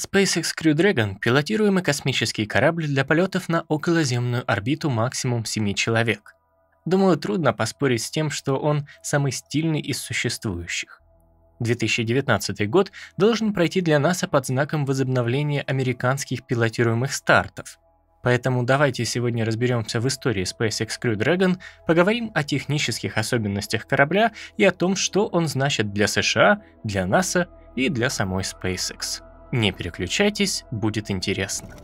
SpaceX Crew Dragon – пилотируемый космический корабль для полетов на околоземную орбиту максимум 7 человек. Думаю, трудно поспорить с тем, что он самый стильный из существующих. 2019 год должен пройти для НАСА под знаком возобновления американских пилотируемых стартов. Поэтому давайте сегодня разберемся в истории SpaceX Crew Dragon, поговорим о технических особенностях корабля и о том, что он значит для США, для НАСА и для самой SpaceX. Не переключайтесь, будет интересно.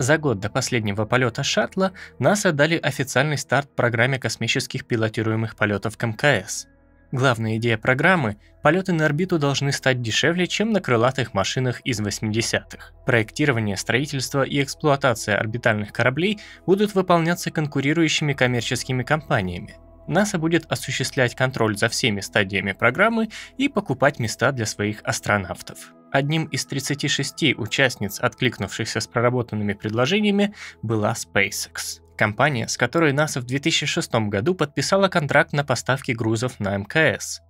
За год до последнего полета шаттла НАСА дали официальный старт программе космических пилотируемых полетов к МКС. Главная идея программы – полеты на орбиту должны стать дешевле, чем на крылатых машинах из 80-х. Проектирование, строительство и эксплуатация орбитальных кораблей будут выполняться конкурирующими коммерческими компаниями – НАСА будет осуществлять контроль за всеми стадиями программы и покупать места для своих астронавтов. Одним из 36 участниц, откликнувшихся с проработанными предложениями, была SpaceX. Компания, с которой НАСА в 2006 году подписала контракт на поставки грузов на МКС.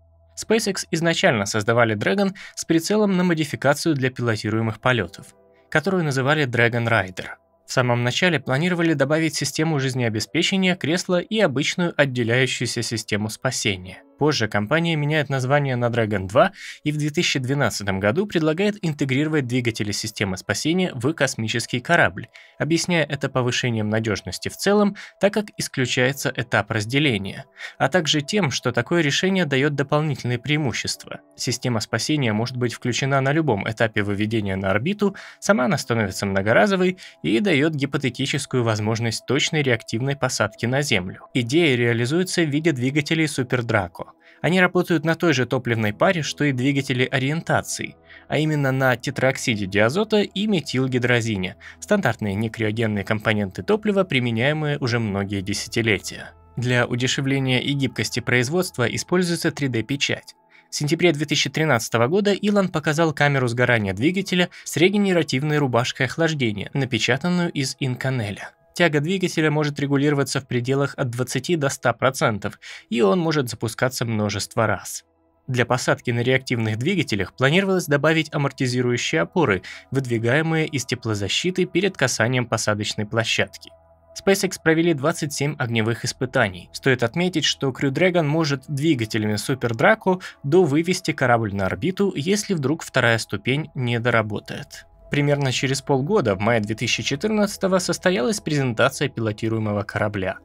SpaceX изначально создавали Dragon с прицелом на модификацию для пилотируемых полетов, которую называли Dragon Rider – в самом начале планировали добавить систему жизнеобеспечения кресло и обычную отделяющуюся систему спасения. Позже компания меняет название на Dragon 2 и в 2012 году предлагает интегрировать двигатели системы спасения в космический корабль, объясняя это повышением надежности в целом, так как исключается этап разделения, а также тем, что такое решение дает дополнительные преимущества. Система спасения может быть включена на любом этапе выведения на орбиту, сама она становится многоразовой и дает гипотетическую возможность точной реактивной посадки на Землю. Идея реализуется в виде двигателей Супердрако. Они работают на той же топливной паре, что и двигатели ориентации, а именно на тетроксиде диазота и метилгидрозине, стандартные некриогенные компоненты топлива, применяемые уже многие десятилетия. Для удешевления и гибкости производства используется 3D-печать. В сентябре 2013 года Илон показал камеру сгорания двигателя с регенеративной рубашкой охлаждения, напечатанную из инканеля. Тяга двигателя может регулироваться в пределах от 20 до 100%, и он может запускаться множество раз. Для посадки на реактивных двигателях планировалось добавить амортизирующие опоры, выдвигаемые из теплозащиты перед касанием посадочной площадки. SpaceX провели 27 огневых испытаний. Стоит отметить, что Crew Dragon может двигателями Super Draco до вывести корабль на орбиту, если вдруг вторая ступень не доработает. Примерно через полгода, в мае 2014 состоялась презентация пилотируемого корабля.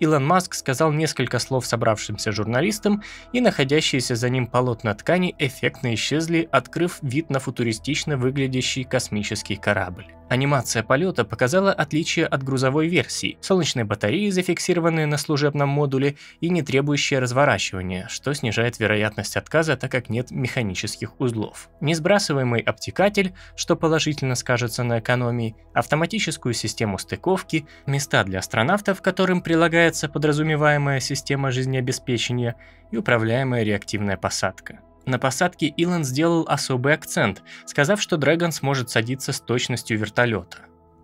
Илон Маск сказал несколько слов собравшимся журналистам, и находящиеся за ним полотна ткани эффектно исчезли, открыв вид на футуристично выглядящий космический корабль. Анимация полета показала отличие от грузовой версии. Солнечные батареи зафиксированы на служебном модуле и не требующие разворачивания, что снижает вероятность отказа, так как нет механических узлов. Несбрасываемый обтекатель, что положительно скажется на экономии, автоматическую систему стыковки, места для астронавтов, которым прилагается подразумеваемая система жизнеобеспечения и управляемая реактивная посадка. На посадке Илон сделал особый акцент, сказав, что Dragon сможет садиться с точностью вертолета.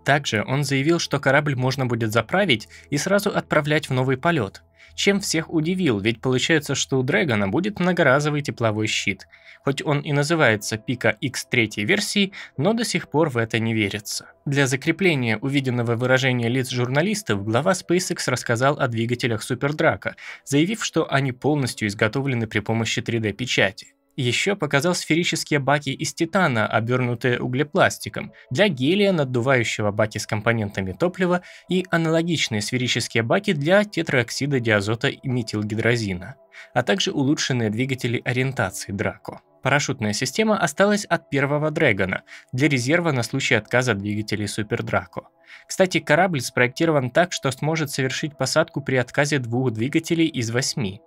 Также он заявил, что корабль можно будет заправить и сразу отправлять в новый полет. Чем всех удивил, ведь получается, что у Дрэгона будет многоразовый тепловой щит. Хоть он и называется Пика X3 версии, но до сих пор в это не верится. Для закрепления увиденного выражения лиц журналистов, глава SpaceX рассказал о двигателях Супердрака, заявив, что они полностью изготовлены при помощи 3D-печати. Еще показал сферические баки из титана, обернутые углепластиком, для гелия, наддувающего баки с компонентами топлива, и аналогичные сферические баки для тетраоксида диазота и метилгидрозина, а также улучшенные двигатели ориентации Драко. Парашютная система осталась от первого Дрэгона для резерва на случай отказа двигателей Супер Драко. Кстати, корабль спроектирован так, что сможет совершить посадку при отказе двух двигателей из восьми.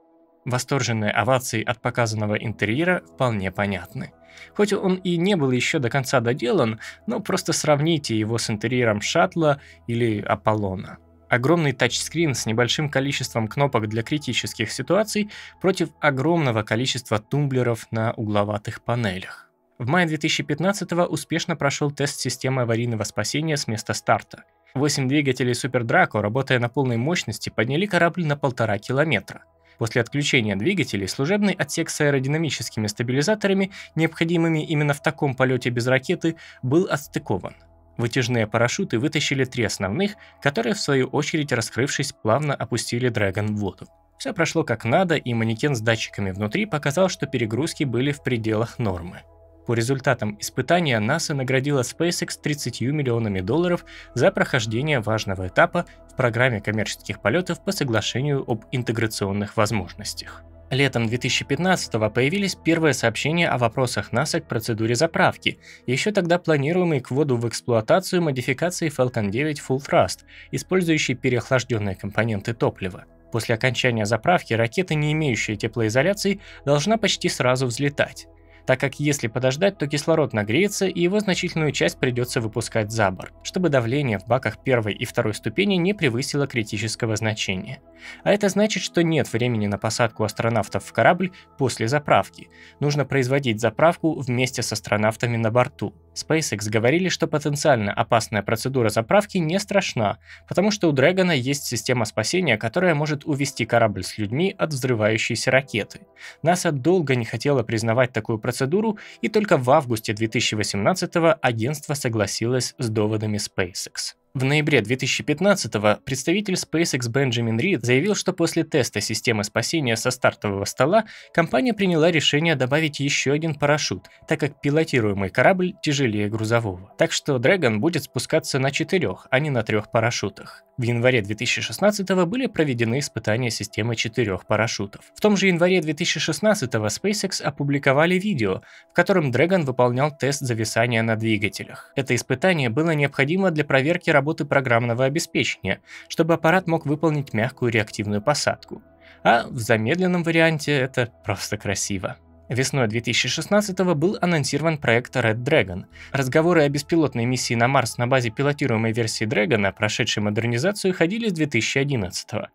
Восторженные овации от показанного интерьера вполне понятны. Хоть он и не был еще до конца доделан, но просто сравните его с интерьером шаттла или Аполлона. Огромный тачскрин с небольшим количеством кнопок для критических ситуаций против огромного количества тумблеров на угловатых панелях. В мае 2015-го успешно прошел тест системы аварийного спасения с места старта. Восемь двигателей Супер Драко, работая на полной мощности, подняли корабль на полтора километра – После отключения двигателей служебный отсек с аэродинамическими стабилизаторами, необходимыми именно в таком полете без ракеты, был отстыкован. Вытяжные парашюты вытащили три основных, которые в свою очередь, раскрывшись, плавно опустили Dragon в воду. Все прошло как надо, и манекен с датчиками внутри показал, что перегрузки были в пределах нормы. По результатам испытания НАСА наградила SpaceX 30 миллионами долларов за прохождение важного этапа в программе коммерческих полетов по соглашению об интеграционных возможностях. Летом 2015-го появились первые сообщения о вопросах НАСА к процедуре заправки, еще тогда планируемый к вводу в эксплуатацию модификации Falcon 9 Full Thrust, использующей переохлажденные компоненты топлива. После окончания заправки ракета, не имеющая теплоизоляции, должна почти сразу взлетать так как если подождать, то кислород нагреется и его значительную часть придется выпускать за борт, чтобы давление в баках первой и второй ступени не превысило критического значения. А это значит, что нет времени на посадку астронавтов в корабль после заправки. Нужно производить заправку вместе с астронавтами на борту. SpaceX говорили, что потенциально опасная процедура заправки не страшна, потому что у Dragon есть система спасения, которая может увести корабль с людьми от взрывающейся ракеты. НАСА долго не хотела признавать такую процедуру, и только в августе 2018 агентство согласилось с доводами SpaceX. В ноябре 2015-го представитель SpaceX Бенджамин Рид заявил, что после теста системы спасения со стартового стола компания приняла решение добавить еще один парашют, так как пилотируемый корабль тяжелее грузового. Так что Dragon будет спускаться на четырех, а не на трех парашютах. В январе 2016-го были проведены испытания системы четырех парашютов. В том же январе 2016-го SpaceX опубликовали видео, в котором Dragon выполнял тест зависания на двигателях. Это испытание было необходимо для проверки работы программного обеспечения, чтобы аппарат мог выполнить мягкую реактивную посадку. А в замедленном варианте это просто красиво. Весной 2016 был анонсирован проект Red Dragon. Разговоры о беспилотной миссии на Марс на базе пилотируемой версии Dragon, прошедшей модернизацию, ходили с 2011 -го.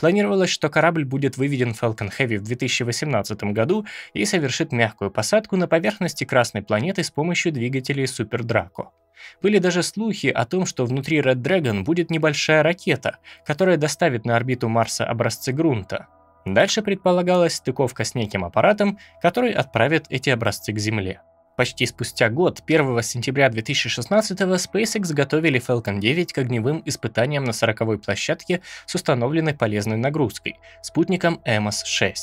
Планировалось, что корабль будет выведен Falcon Heavy в 2018 году и совершит мягкую посадку на поверхности Красной планеты с помощью двигателей Super Draco. Были даже слухи о том, что внутри Red Dragon будет небольшая ракета, которая доставит на орбиту Марса образцы грунта. Дальше предполагалась стыковка с неким аппаратом, который отправит эти образцы к Земле. Почти спустя год, 1 сентября 2016 SpaceX заготовили Falcon 9 к огневым испытаниям на 40-й площадке с установленной полезной нагрузкой – спутником EMOS-6.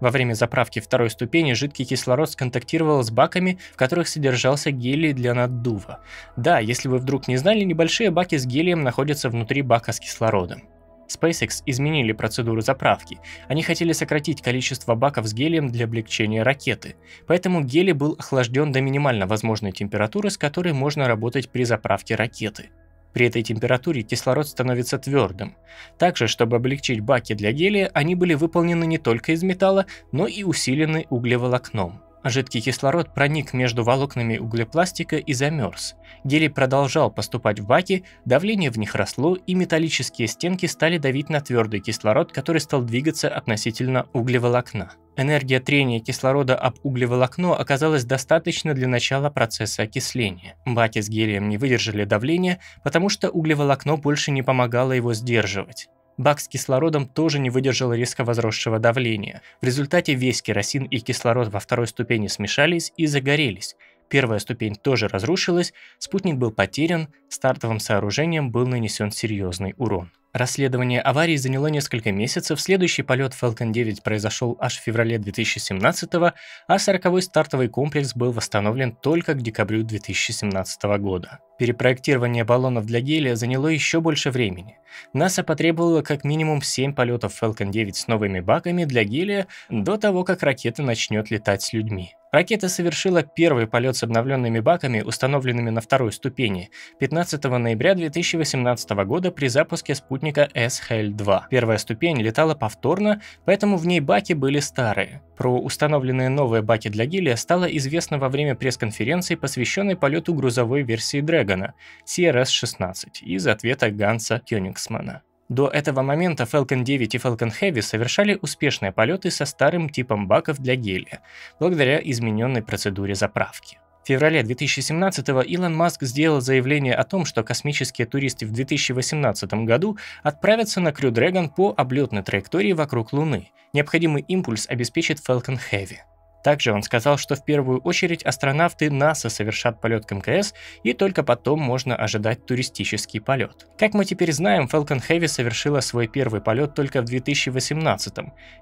Во время заправки второй ступени жидкий кислород сконтактировал с баками, в которых содержался гелий для наддува. Да, если вы вдруг не знали, небольшие баки с гелием находятся внутри бака с кислородом. SpaceX изменили процедуру заправки. Они хотели сократить количество баков с гелием для облегчения ракеты. Поэтому гелий был охлажден до минимально возможной температуры, с которой можно работать при заправке ракеты. При этой температуре кислород становится твердым. Также, чтобы облегчить баки для гелия, они были выполнены не только из металла, но и усилены углеволокном. Жидкий кислород проник между волокнами углепластика и замерз. Гелий продолжал поступать в баки, давление в них росло, и металлические стенки стали давить на твердый кислород, который стал двигаться относительно углеволокна. Энергия трения кислорода об углеволокно оказалась достаточно для начала процесса окисления. Баки с гелием не выдержали давления, потому что углеволокно больше не помогало его сдерживать. Бак с кислородом тоже не выдержал резко возросшего давления. В результате весь керосин и кислород во второй ступени смешались и загорелись. Первая ступень тоже разрушилась, спутник был потерян, стартовым сооружением был нанесен серьезный урон. Расследование аварии заняло несколько месяцев, следующий полет Falcon 9 произошел аж в феврале 2017 а 40-й стартовый комплекс был восстановлен только к декабрю 2017 года. Перепроектирование баллонов для гелия заняло еще больше времени. НАСА потребовало как минимум 7 полетов Falcon 9 с новыми баками для гелия до того, как ракета начнет летать с людьми. Ракета совершила первый полет с обновленными баками, установленными на второй ступени, 15 ноября 2018 года при запуске спутника SHL-2. Первая ступень летала повторно, поэтому в ней баки были старые. Про установленные новые баки для гелия стало известно во время пресс-конференции, посвященной полету грузовой версии Дрэгона CRS-16 из ответа Ганса Кёнигсмана. До этого момента Falcon 9 и Falcon Heavy совершали успешные полеты со старым типом баков для гелия, благодаря измененной процедуре заправки. В феврале 2017-го Илон Маск сделал заявление о том, что космические туристы в 2018 году отправятся на Crew Dragon по облетной траектории вокруг Луны. Необходимый импульс обеспечит Falcon Heavy. Также он сказал, что в первую очередь астронавты НАСА совершат полет к МКС, и только потом можно ожидать туристический полет. Как мы теперь знаем, Falcon Heavy совершила свой первый полет только в 2018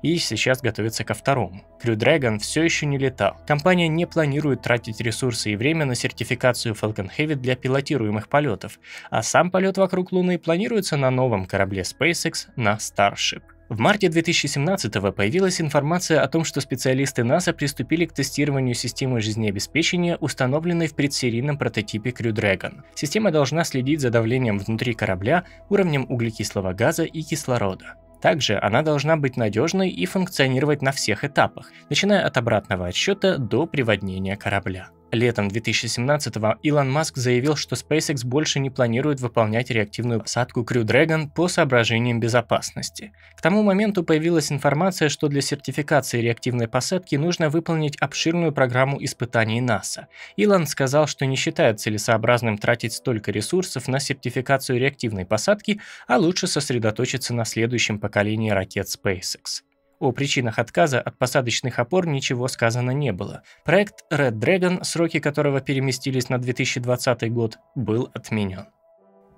и сейчас готовится ко второму. Crew Dragon все еще не летал. Компания не планирует тратить ресурсы и время на сертификацию Falcon Heavy для пилотируемых полетов, а сам полет вокруг Луны планируется на новом корабле SpaceX на Starship. В марте 2017-го появилась информация о том, что специалисты НАСА приступили к тестированию системы жизнеобеспечения, установленной в предсерийном прототипе Crew Dragon. Система должна следить за давлением внутри корабля, уровнем углекислого газа и кислорода. Также она должна быть надежной и функционировать на всех этапах, начиная от обратного отсчета до приводнения корабля. Летом 2017-го Илон Маск заявил, что SpaceX больше не планирует выполнять реактивную посадку Crew Dragon по соображениям безопасности. К тому моменту появилась информация, что для сертификации реактивной посадки нужно выполнить обширную программу испытаний НАСА. Илон сказал, что не считает целесообразным тратить столько ресурсов на сертификацию реактивной посадки, а лучше сосредоточиться на следующем поколении ракет SpaceX. О причинах отказа от посадочных опор ничего сказано не было. Проект Red Dragon, сроки которого переместились на 2020 год, был отменен.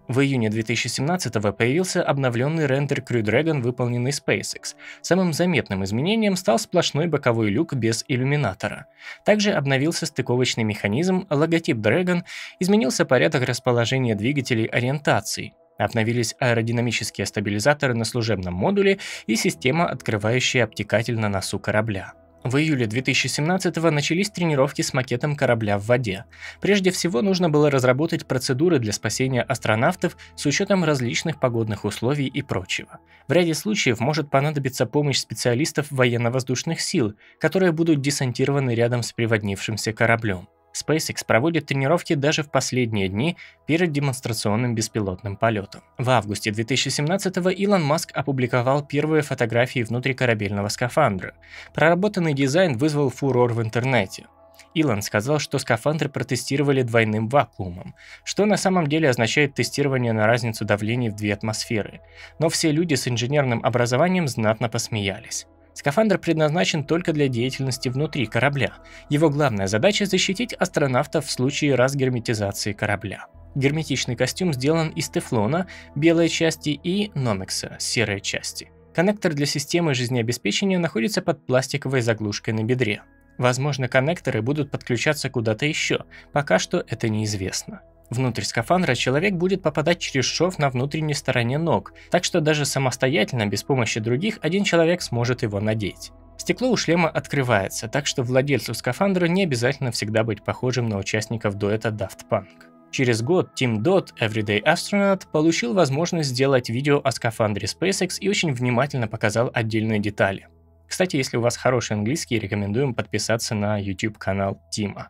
В июне 2017-го появился обновленный рендер Crew Dragon, выполненный SpaceX. Самым заметным изменением стал сплошной боковой люк без иллюминатора. Также обновился стыковочный механизм, логотип Dragon, изменился порядок расположения двигателей ориентации. Обновились аэродинамические стабилизаторы на служебном модуле и система, открывающая обтекатель на носу корабля. В июле 2017-го начались тренировки с макетом корабля в воде. Прежде всего нужно было разработать процедуры для спасения астронавтов с учетом различных погодных условий и прочего. В ряде случаев может понадобиться помощь специалистов военно-воздушных сил, которые будут десантированы рядом с приводнившимся кораблем. SpaceX проводит тренировки даже в последние дни перед демонстрационным беспилотным полетом. В августе 2017-го Илон Маск опубликовал первые фотографии внутри корабельного скафандра. Проработанный дизайн вызвал фурор в интернете. Илон сказал, что скафандр протестировали двойным вакуумом, что на самом деле означает тестирование на разницу давлений в две атмосферы. Но все люди с инженерным образованием знатно посмеялись. Скафандр предназначен только для деятельности внутри корабля. Его главная задача – защитить астронавтов в случае разгерметизации корабля. Герметичный костюм сделан из тефлона, белой части и номекса, серой части. Коннектор для системы жизнеобеспечения находится под пластиковой заглушкой на бедре. Возможно, коннекторы будут подключаться куда-то еще, пока что это неизвестно. Внутрь скафандра человек будет попадать через шов на внутренней стороне ног, так что даже самостоятельно, без помощи других, один человек сможет его надеть. Стекло у шлема открывается, так что владельцу скафандра не обязательно всегда быть похожим на участников дуэта Daft Punk. Через год Тим Дот, Everyday Astronaut, получил возможность сделать видео о скафандре SpaceX и очень внимательно показал отдельные детали. Кстати, если у вас хороший английский, рекомендуем подписаться на YouTube-канал Тима.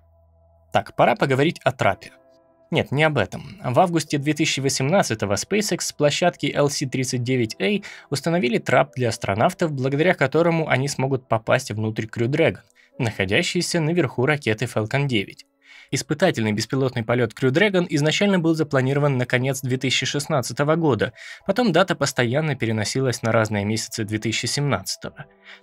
Так, пора поговорить о трапе. Нет, не об этом. В августе 2018-го SpaceX с площадки LC-39A установили трап для астронавтов, благодаря которому они смогут попасть внутрь Crew Dragon, находящейся наверху ракеты Falcon 9. Испытательный беспилотный полет Crew Dragon изначально был запланирован на конец 2016 года, потом дата постоянно переносилась на разные месяцы 2017.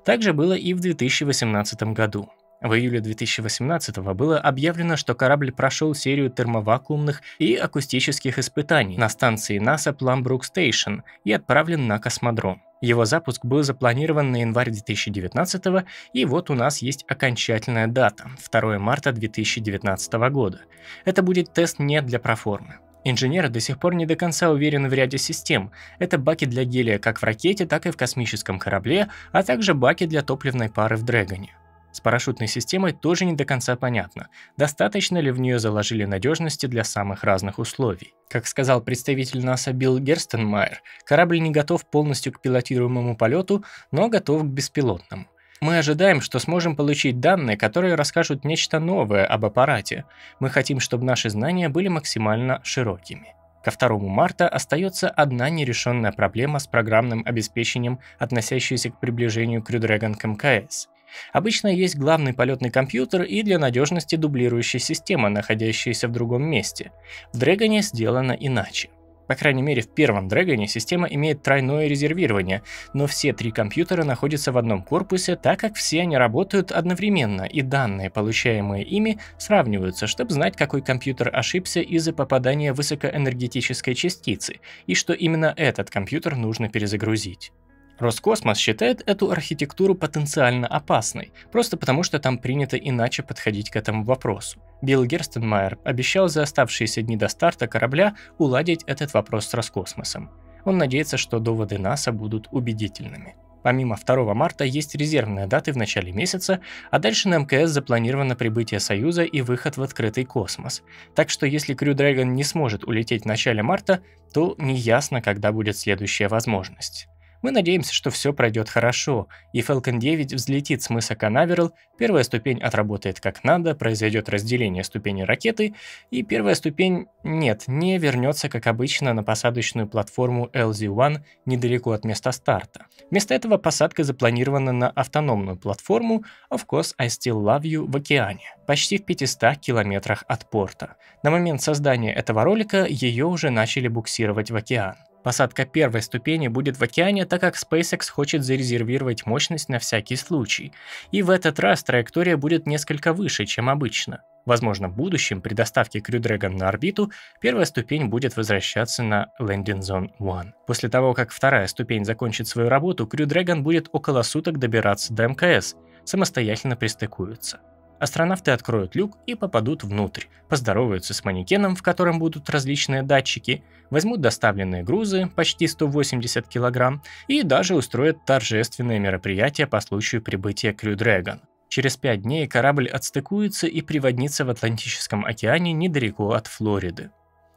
Так же было и в 2018 году. В июле 2018 было объявлено, что корабль прошел серию термовакуумных и акустических испытаний на станции НАСА Plumbrooke Station и отправлен на космодром. Его запуск был запланирован на январь 2019 и вот у нас есть окончательная дата – 2 марта 2019 года. Это будет тест не для проформы. Инженеры до сих пор не до конца уверены в ряде систем. Это баки для гелия как в ракете, так и в космическом корабле, а также баки для топливной пары в Дрэгоне. С парашютной системой тоже не до конца понятно, достаточно ли в нее заложили надежности для самых разных условий. Как сказал представитель НАСА Билл Герстенмайер, корабль не готов полностью к пилотируемому полету, но готов к беспилотному. Мы ожидаем, что сможем получить данные, которые расскажут нечто новое об аппарате. Мы хотим, чтобы наши знания были максимально широкими. Ко 2 марта остается одна нерешенная проблема с программным обеспечением, относящаяся к приближению Crew Dragon к МКС. Обычно есть главный полетный компьютер и для надежности дублирующая система, находящаяся в другом месте. В Dragon сделано иначе. По крайней мере, в первом Dragon система имеет тройное резервирование, но все три компьютера находятся в одном корпусе, так как все они работают одновременно, и данные, получаемые ими, сравниваются, чтобы знать, какой компьютер ошибся из-за попадания высокоэнергетической частицы, и что именно этот компьютер нужно перезагрузить. Роскосмос считает эту архитектуру потенциально опасной, просто потому что там принято иначе подходить к этому вопросу. Билл Герстенмайер обещал за оставшиеся дни до старта корабля уладить этот вопрос с Роскосмосом. Он надеется, что доводы НАСА будут убедительными. Помимо 2 марта есть резервные даты в начале месяца, а дальше на МКС запланировано прибытие Союза и выход в открытый космос. Так что если Crew Dragon не сможет улететь в начале марта, то неясно, когда будет следующая возможность. Мы надеемся, что все пройдет хорошо, и Falcon 9 взлетит с мыса Канаверал, первая ступень отработает как надо, произойдет разделение ступени ракеты, и первая ступень, нет, не вернется, как обычно, на посадочную платформу LZ-1 недалеко от места старта. Вместо этого посадка запланирована на автономную платформу Of Course I Still Love You в океане, почти в 500 километрах от порта. На момент создания этого ролика ее уже начали буксировать в океан. Посадка первой ступени будет в океане, так как SpaceX хочет зарезервировать мощность на всякий случай. И в этот раз траектория будет несколько выше, чем обычно. Возможно, в будущем при доставке Crew Dragon на орбиту первая ступень будет возвращаться на Landing Zone 1. После того, как вторая ступень закончит свою работу, Crew Dragon будет около суток добираться до МКС, самостоятельно пристыкуется. Астронавты откроют люк и попадут внутрь, поздороваются с манекеном, в котором будут различные датчики, возьмут доставленные грузы, почти 180 килограмм, и даже устроят торжественное мероприятие по случаю прибытия Крю Дрэгон. Через пять дней корабль отстыкуется и приводнится в Атлантическом океане недалеко от Флориды.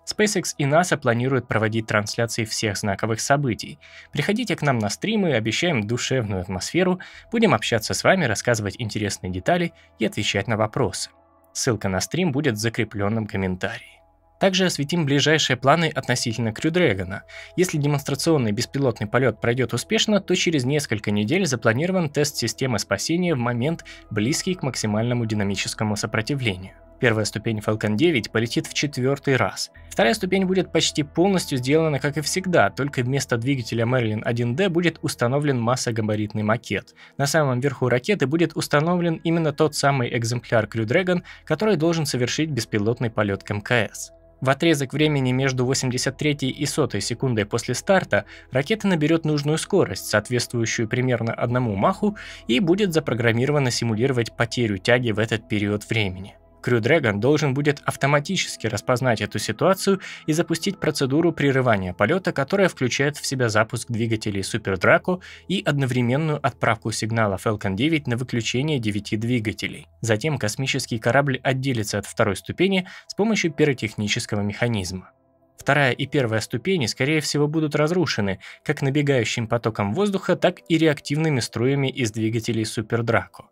SpaceX и NASA планируют проводить трансляции всех знаковых событий. Приходите к нам на стримы, обещаем душевную атмосферу, будем общаться с вами, рассказывать интересные детали и отвечать на вопросы. Ссылка на стрим будет в закрепленном комментарии. Также осветим ближайшие планы относительно Crew Dragon. Если демонстрационный беспилотный полет пройдет успешно, то через несколько недель запланирован тест системы спасения в момент, близкий к максимальному динамическому сопротивлению. Первая ступень Falcon 9 полетит в четвертый раз. Вторая ступень будет почти полностью сделана, как и всегда, только вместо двигателя Merlin 1D будет установлен массогабаритный макет. На самом верху ракеты будет установлен именно тот самый экземпляр Crew Dragon, который должен совершить беспилотный полет к МКС. В отрезок времени между 83 и 100 секундой после старта ракета наберет нужную скорость, соответствующую примерно одному маху, и будет запрограммирована симулировать потерю тяги в этот период времени. Crew Dragon должен будет автоматически распознать эту ситуацию и запустить процедуру прерывания полета, которая включает в себя запуск двигателей Super Draco и одновременную отправку сигнала Falcon 9 на выключение 9 двигателей. Затем космический корабль отделится от второй ступени с помощью пиротехнического механизма. Вторая и первая ступени, скорее всего, будут разрушены как набегающим потоком воздуха, так и реактивными струями из двигателей Супердрако.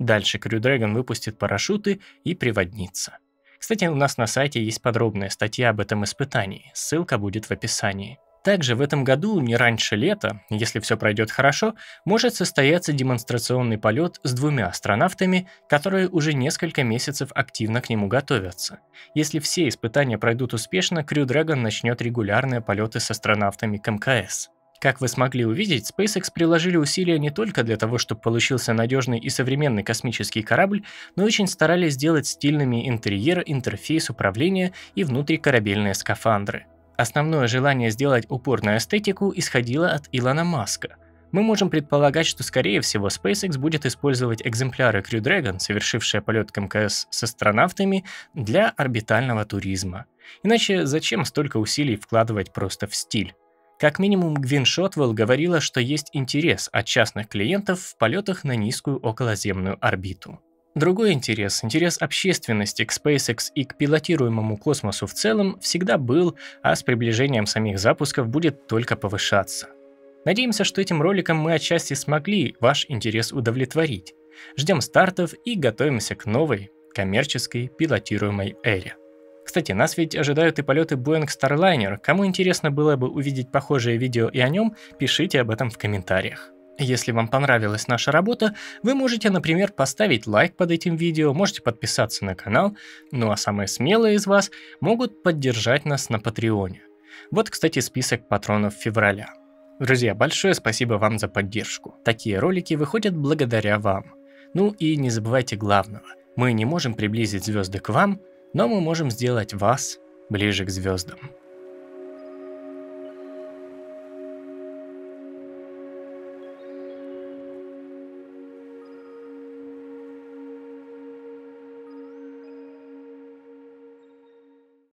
Дальше Крю Dragon выпустит парашюты и приводнится. Кстати, у нас на сайте есть подробная статья об этом испытании, ссылка будет в описании. Также в этом году, не раньше лета, если все пройдет хорошо, может состояться демонстрационный полет с двумя астронавтами, которые уже несколько месяцев активно к нему готовятся. Если все испытания пройдут успешно, Crew Dragon начнет регулярные полеты с астронавтами к МКС. Как вы смогли увидеть, SpaceX приложили усилия не только для того, чтобы получился надежный и современный космический корабль, но очень старались сделать стильными интерьер, интерфейс управления и внутрикорабельные скафандры. Основное желание сделать упорную эстетику исходило от Илона Маска. Мы можем предполагать, что скорее всего SpaceX будет использовать экземпляры Crew Dragon, совершившие полет к МКС с астронавтами, для орбитального туризма. Иначе зачем столько усилий вкладывать просто в стиль? Как минимум, Гвин Шотвелл говорила, что есть интерес от частных клиентов в полетах на низкую околоземную орбиту. Другой интерес, интерес общественности к SpaceX и к пилотируемому космосу в целом всегда был, а с приближением самих запусков будет только повышаться. Надеемся, что этим роликом мы отчасти смогли ваш интерес удовлетворить. Ждем стартов и готовимся к новой коммерческой пилотируемой эре. Кстати, нас ведь ожидают и полеты Boeing Starliner. Кому интересно было бы увидеть похожее видео и о нем, пишите об этом в комментариях. Если вам понравилась наша работа, вы можете, например, поставить лайк под этим видео, можете подписаться на канал, ну а самые смелые из вас могут поддержать нас на Патреоне. Вот, кстати, список патронов февраля. Друзья, большое спасибо вам за поддержку. Такие ролики выходят благодаря вам. Ну и не забывайте главного. Мы не можем приблизить звезды к вам, но мы можем сделать вас ближе к звездам.